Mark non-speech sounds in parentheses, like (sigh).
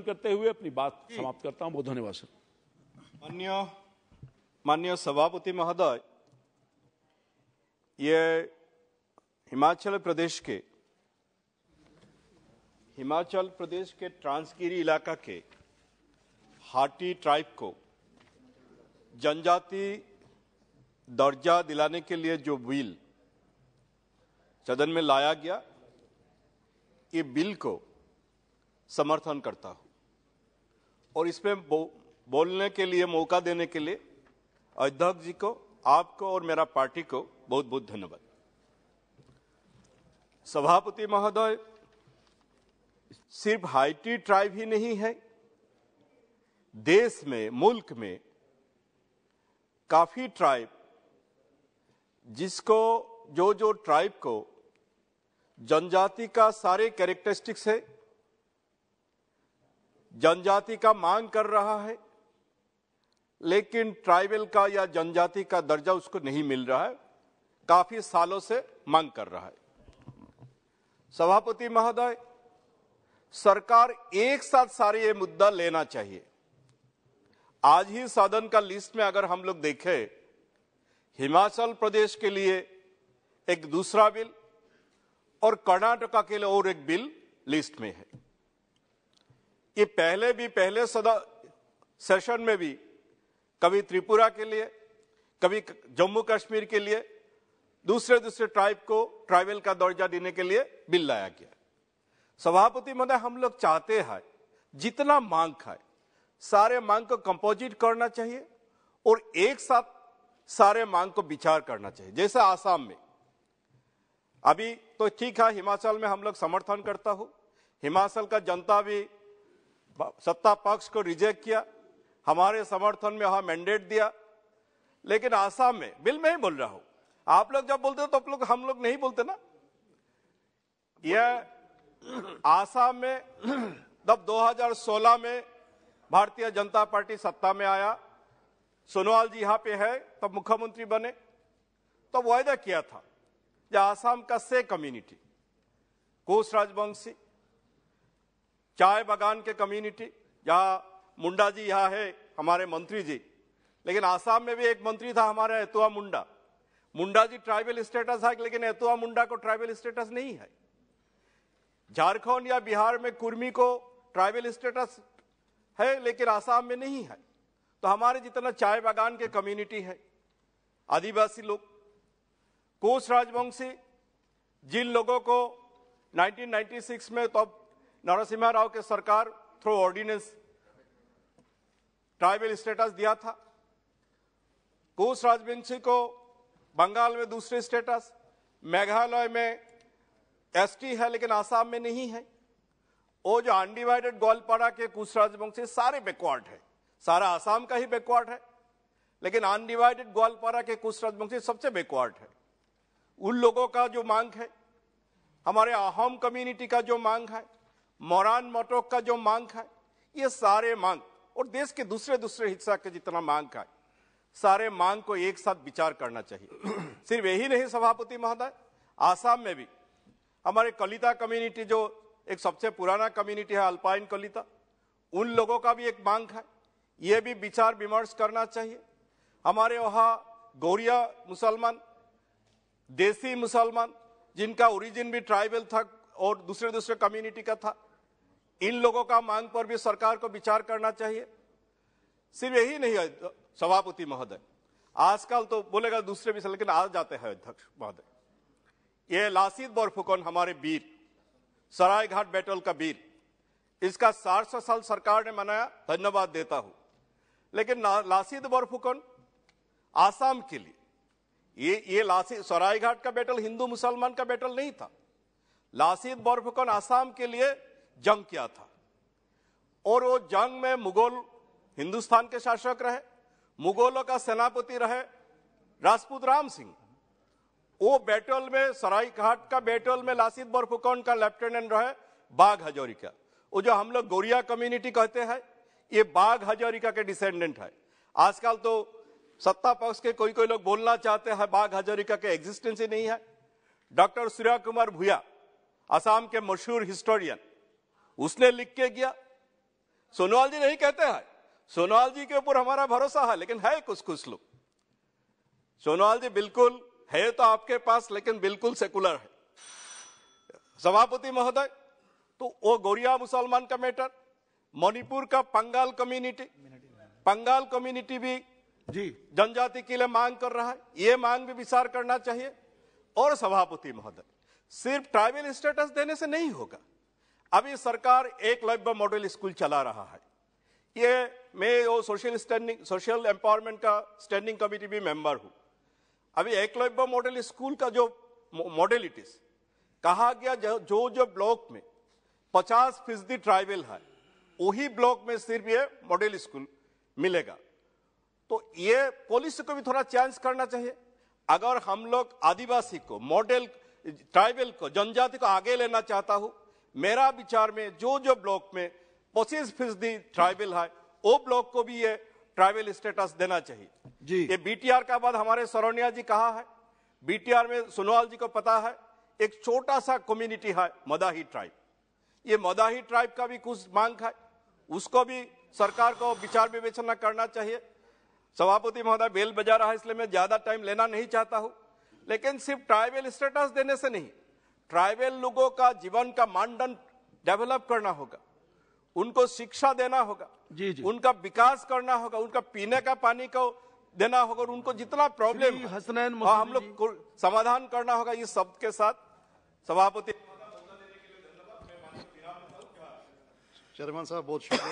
करते हुए अपनी बात समाप्त करता हूं बहुत धन्यवाद सर मान्य मान्य सभापति महोदय ये हिमाचल प्रदेश के हिमाचल प्रदेश के ट्रांसगिरी इलाका के हाटी ट्राइब को जनजाति दर्जा दिलाने के लिए जो बिल सदन में लाया गया ये बिल को समर्थन करता हूं और इसमें बो, बोलने के लिए मौका देने के लिए अध्यक्ष जी को आपको और मेरा पार्टी को बहुत बहुत धन्यवाद सभापति महोदय सिर्फ हाईटी ट्राइब ही नहीं है देश में मुल्क में काफी ट्राइब जिसको जो जो ट्राइब को जनजाति का सारे कैरेक्टरिस्टिक्स है जनजाति का मांग कर रहा है लेकिन ट्राइबल का या जनजाति का दर्जा उसको नहीं मिल रहा है काफी सालों से मांग कर रहा है सभापति महोदय सरकार एक साथ सारे ये मुद्दा लेना चाहिए आज ही सदन का लिस्ट में अगर हम लोग देखें हिमाचल प्रदेश के लिए एक दूसरा बिल और कर्नाटका के लिए और एक बिल लिस्ट में है ये पहले भी पहले सदा सेशन में भी कभी त्रिपुरा के लिए कभी जम्मू कश्मीर के लिए दूसरे दूसरे ट्राइब को ट्राइबल का दर्जा देने के लिए बिल लाया गया सभापति महोदय हम लोग चाहते हैं जितना मांग है सारे मांग को कंपोजिट करना चाहिए और एक साथ सारे मांग को विचार करना चाहिए जैसे आसाम में अभी तो ठीक है हिमाचल में हम लोग समर्थन करता हूं हिमाचल का जनता भी सत्ता पक्ष को रिजेक्ट किया हमारे समर्थन में हाँ मैंडेट दिया लेकिन आसाम में बिल में ही बोल रहा हूं आप लोग जब बोलते हो तो आप लोग हम लोग नहीं बोलते ना यह आसाम में तब 2016 में भारतीय जनता पार्टी सत्ता में आया सोनोवाल जी यहां पे है तब मुख्यमंत्री बने तो वायदा किया था आसाम का से कम्युनिटी कोस राजवंशी चाय बागान के कम्युनिटी यहाँ मुंडा जी यहाँ है हमारे मंत्री जी लेकिन आसाम में भी एक मंत्री था हमारे एतुआ मुंडा मुंडा जी ट्राइबल स्टेटस है लेकिन एतुआ मुंडा को ट्राइबल स्टेटस नहीं है झारखंड या बिहार में कुर्मी को ट्राइबल स्टेटस है लेकिन आसाम में नहीं है तो हमारे जितना चाय बागान के कम्युनिटी है आदिवासी लोग कोस राजवंशी जिन लोगों को 1996 में तो नरसिम्हा राव के सरकार थ्रू ऑर्डिनेंस ट्राइबल स्टेटस दिया था कुश राजवंशी को बंगाल में दूसरे स्टेटस मेघालय में एसटी है लेकिन आसाम में नहीं है वो जो अनडिवाइडेड ग्वालपाड़ा के कुश राजवंशी सारे बैकवर्ड है सारा आसाम का ही बैकवर्ड है लेकिन अनडिवाइडेड ग्वालपारा के कुश राजवंशी सबसे बैकवर्ड है उन लोगों का जो मांग है हमारे अहोम कम्युनिटी का जो मांग है मौरान मोटोक का जो मांग है ये सारे मांग और देश के दूसरे दूसरे हिस्सा का जितना मांग है सारे मांग को एक साथ विचार करना चाहिए (clears throat) सिर्फ यही नहीं सभापति महोदय आसाम में भी हमारे कलिता कम्युनिटी जो एक सबसे पुराना कम्युनिटी है अल्पाइन कलिता उन लोगों का भी एक मांग है ये भी विचार विमर्श करना चाहिए हमारे वहाँ गौरिया मुसलमान देसी मुसलमान जिनका ओरिजिन भी ट्राइबल था और दूसरे दूसरे कम्युनिटी का था इन लोगों का मांग पर भी सरकार को विचार करना चाहिए सिर्फ यही नहीं है सभापति महोदय आजकल तो बोलेगा दूसरे विषय लेकिन आज जाते हैं अध्यक्ष महोदय ये लासित बोरफुकन हमारे वीर सरायघाट बैटल का वीर इसका सात सौ साल सरकार ने मनाया धन्यवाद देता हूं लेकिन लासित बरफुकन आसाम के लिए ये ये लासी सरायघाट का बैटल हिंदू मुसलमान का बैटल नहीं था लासित बोरफुकन आसाम के लिए जंग किया था और वो जंग में मुगल हिंदुस्तान के शासक रहे मुगलों का सेनापति रहे राजपूत राम सिंह वो बैटल में सराय घाट का बैटल में लासित बरफुकौन का लेफ्टिनेंट रहे बाघ हजौरी का वो जो हम लोग गोरिया कम्युनिटी कहते हैं ये बाघ हजौरिका के डिसेंडेंट है आजकल तो सत्ता पक्ष के कोई कोई लोग बोलना चाहते हैं बाघ हजौरिका के एग्जिस्टेंस ही नहीं है डॉक्टर सूर्या कुमार भूया असम के मशहूर हिस्टोरियन उसने लिख के गया सोनोवाल जी नहीं कहते हैं सोनोवाल जी के ऊपर हमारा भरोसा है लेकिन है कुछ कुछ लोग सोनोवाल जी बिल्कुल है तो आपके पास लेकिन बिल्कुल सेकुलर है सभापति महोदय तो वो गोरिया मुसलमान का मैटर मणिपुर का पंगाल कम्युनिटी पंगाल कम्युनिटी भी जी जनजाति के लिए मांग कर रहा है ये मांग भी विचार करना चाहिए और सभापति महोदय सिर्फ ट्राइबल स्टेटस देने से नहीं होगा अभी सरकार एक लव्य मॉडल स्कूल चला रहा है ये मैं वो सोशल स्टैंडिंग सोशल एम्पावरमेंट का स्टैंडिंग कमेटी भी मेंबर हूँ अभी एकलव्य मॉडल स्कूल का जो मॉडलिटीज कहा गया जो जो ब्लॉक में 50 फीसदी ट्राइबल है वही ब्लॉक में सिर्फ ये मॉडल स्कूल मिलेगा तो ये पॉलिसी को भी थोड़ा चेंज करना चाहिए अगर हम लोग आदिवासी को मॉडल ट्राइबल को जनजाति को आगे लेना चाहता हूँ मेरा विचार में जो जो ब्लॉक में पच्चीस फीसदी ट्राइबल है वो ब्लॉक को भी ये ट्राइबल स्टेटस देना चाहिए जी ये बीटीआर का बाद हमारे सरोनिया जी कहा है बीटीआर में सोनोवाल जी को पता है एक छोटा सा कम्युनिटी है मदाही ट्राइब ये मदाही ट्राइब का भी कुछ मांग है उसको भी सरकार को विचार विवेचना करना चाहिए सभापति महोदय बेल बजा रहा है इसलिए मैं ज्यादा टाइम लेना नहीं चाहता हूं लेकिन सिर्फ ट्राइबल स्टेटस देने से नहीं ट्राइबल लोगों का जीवन का मानदंड डेवलप करना होगा उनको शिक्षा देना होगा जी जी उनका विकास करना होगा उनका पीने का पानी को देना होगा और उनको जितना प्रॉब्लम हम लोग समाधान करना होगा इस शब्द के साथ सभापति चेयरमैन साहब बहुत शुक्रिया